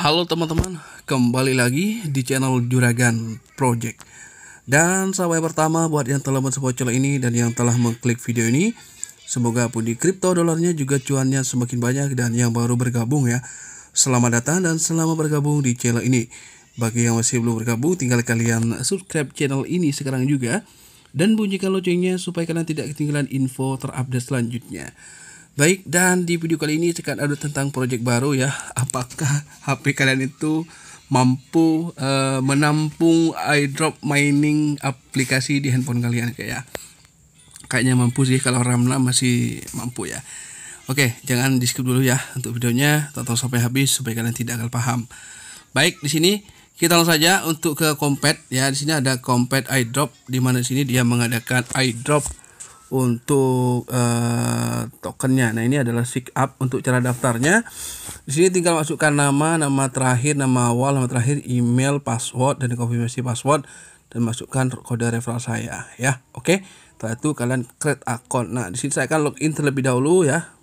halo teman-teman, kembali lagi di channel Juragan Project. Dan sampai pertama buat yang telah mensupport channel ini dan yang telah mengklik video ini, semoga pun di kripto dolarnya juga cuannya semakin banyak dan yang baru bergabung ya. Selamat datang dan selamat bergabung di channel ini. Bagi yang masih belum bergabung, tinggal kalian subscribe channel ini sekarang juga dan bunyikan loncengnya supaya kalian tidak ketinggalan info terupdate selanjutnya. Baik, dan di video kali ini akan ada tentang proyek baru ya. Apakah HP kalian itu mampu uh, menampung iDrop mining aplikasi di handphone kalian kayak ya? Kayaknya mampu sih kalau RAM-nya masih mampu ya. Oke, jangan di skip dulu ya untuk videonya, tonton sampai habis supaya kalian tidak akan paham. Baik, di sini kita langsung saja untuk ke Kompet ya. Di sini ada Kompet iDrop di mana di sini dia mengadakan iDrop untuk uh, tokennya. Nah, ini adalah sign up untuk cara daftarnya. Di sini tinggal masukkan nama, nama terakhir, nama awal, nama terakhir, email, password dan konfirmasi password dan masukkan kode referral saya ya. Oke. Setelah itu kalian create account. Nah, di sini saya akan login terlebih dahulu ya.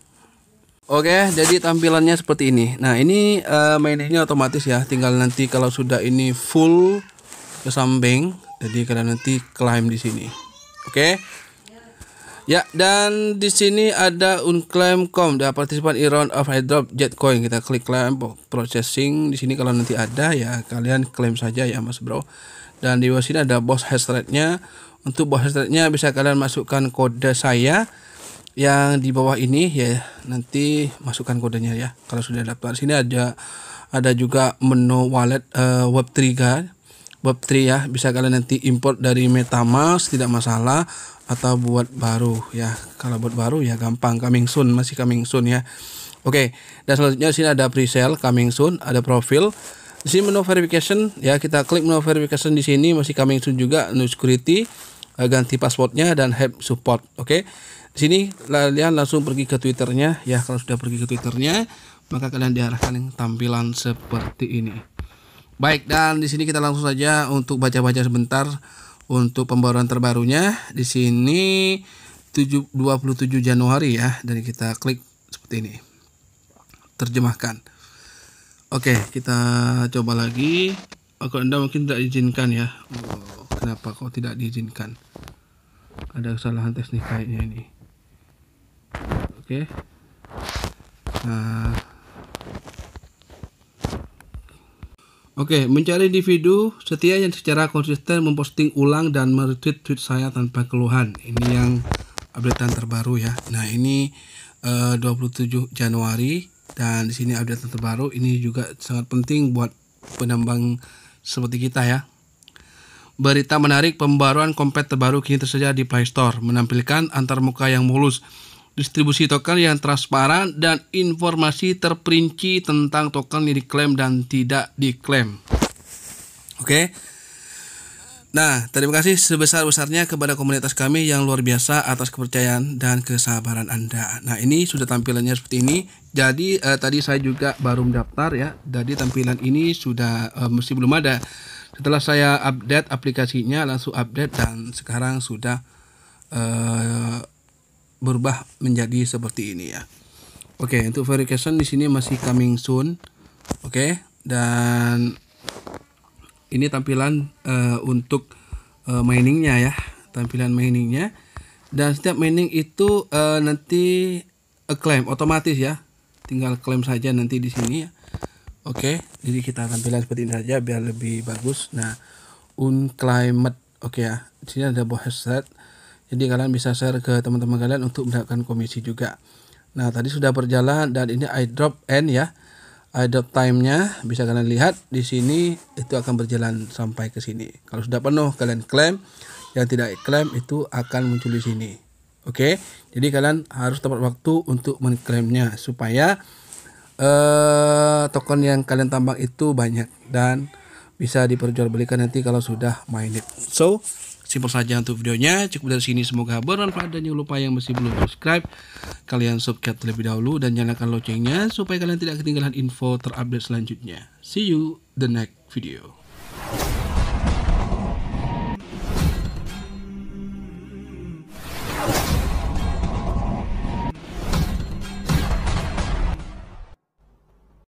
Oke, jadi tampilannya seperti ini. Nah, ini uh, eh, maininnya otomatis ya. Tinggal nanti kalau sudah ini full ke samping, jadi kalian nanti climb di sini. Oke. Ya, dan di sini ada unclaim.com, ada partisipan Iron of airdrop Jetcoin. Kita klik claim processing. Di sini kalau nanti ada ya kalian klaim saja ya Mas Bro. Dan di bawah sini ada boss hash rate-nya. Untuk boss hash rate-nya bisa kalian masukkan kode saya yang di bawah ini ya. Nanti masukkan kodenya ya. Kalau sudah daftar sini ada ada juga menu wallet uh, eh, Web3 web 3 ya bisa kalian nanti import dari metamask tidak masalah atau buat baru ya kalau buat baru ya gampang coming soon masih coming soon ya oke dan selanjutnya sini ada presale coming soon ada profil di sini menu verification ya kita klik menu verification di sini masih coming soon juga new security eh, ganti passwordnya dan help support oke okay? di sini kalian langsung pergi ke twitternya ya kalau sudah pergi ke twitternya maka kalian diarahkan tampilan seperti ini Baik, dan di sini kita langsung saja untuk baca-baca sebentar untuk pembaruan terbarunya. Di sini 27 Januari ya, dan kita klik seperti ini. Terjemahkan. Oke, kita coba lagi. Aku Anda mungkin tidak izinkan ya. Oh, kenapa kok tidak diizinkan? Ada kesalahan teknis kayaknya ini. Oke. Nah, Oke, mencari individu setia yang secara konsisten memposting ulang dan meretweet tweet saya tanpa keluhan. Ini yang updatean terbaru ya. Nah, ini eh, uh, 27 Januari dan di sini updatean terbaru ini juga sangat penting buat penambang seperti kita ya. Berita menarik pembaruan kompet terbaru kini tersedia di Play Store, menampilkan antarmuka yang mulus distribusi token yang transparan dan informasi terperinci tentang token yang diklaim dan tidak diklaim. Oke. Nah, terima kasih sebesar-besarnya kepada komunitas kami yang luar biasa atas kepercayaan dan kesabaran Anda. Nah, ini sudah tampilannya seperti ini. Jadi, eh, tadi saya juga baru mendaftar ya. Jadi, tampilan ini sudah eh, mesti belum ada. Setelah saya update aplikasinya, langsung update dan sekarang sudah eh, berubah menjadi seperti ini ya. Oke, okay, untuk verification di sini masih coming soon. Oke, okay, dan ini tampilan uh, untuk uh, miningnya ya, tampilan miningnya. Dan setiap mining itu uh, nanti claim otomatis ya, tinggal klaim saja nanti di sini ya. Oke, okay, jadi kita tampilan seperti ini saja biar lebih bagus. Nah, unclimate. oke okay ya. Di sini ada boh jadi kalian bisa share ke teman-teman kalian untuk mendapatkan komisi juga. Nah, tadi sudah berjalan dan ini iDrop end ya. iDrop time-nya bisa kalian lihat di sini itu akan berjalan sampai ke sini. Kalau sudah penuh kalian klaim, yang tidak klaim itu akan muncul di sini. Oke. Jadi kalian harus tepat waktu untuk mengklaimnya supaya eh token yang kalian tambang itu banyak dan bisa diperjualbelikan nanti kalau sudah mined. So, Simpel saja untuk videonya. Cukup dari sini semoga bermanfaat dan jangan lupa yang masih belum subscribe kalian subscribe terlebih dahulu dan nyalakan loncengnya supaya kalian tidak ketinggalan info terupdate selanjutnya. See you the next video.